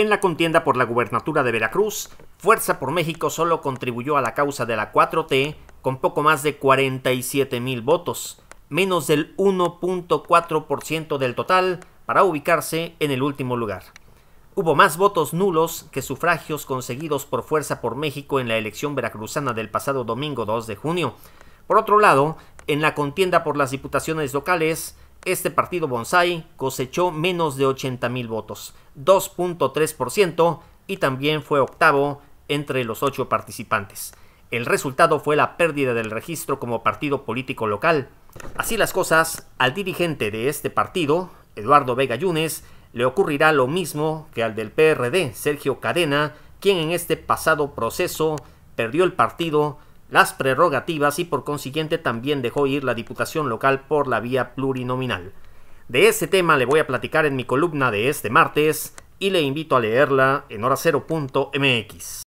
En la contienda por la gubernatura de Veracruz, Fuerza por México solo contribuyó a la causa de la 4T con poco más de 47 mil votos, menos del 1.4% del total para ubicarse en el último lugar. Hubo más votos nulos que sufragios conseguidos por Fuerza por México en la elección veracruzana del pasado domingo 2 de junio. Por otro lado, en la contienda por las diputaciones locales, este partido Bonsai cosechó menos de 80.000 votos, 2.3%, y también fue octavo entre los ocho participantes. El resultado fue la pérdida del registro como partido político local. Así las cosas, al dirigente de este partido, Eduardo Vega Yunes, le ocurrirá lo mismo que al del PRD, Sergio Cadena, quien en este pasado proceso perdió el partido las prerrogativas y por consiguiente también dejó ir la Diputación local por la vía plurinominal. De ese tema le voy a platicar en mi columna de este martes y le invito a leerla en horacero.mx.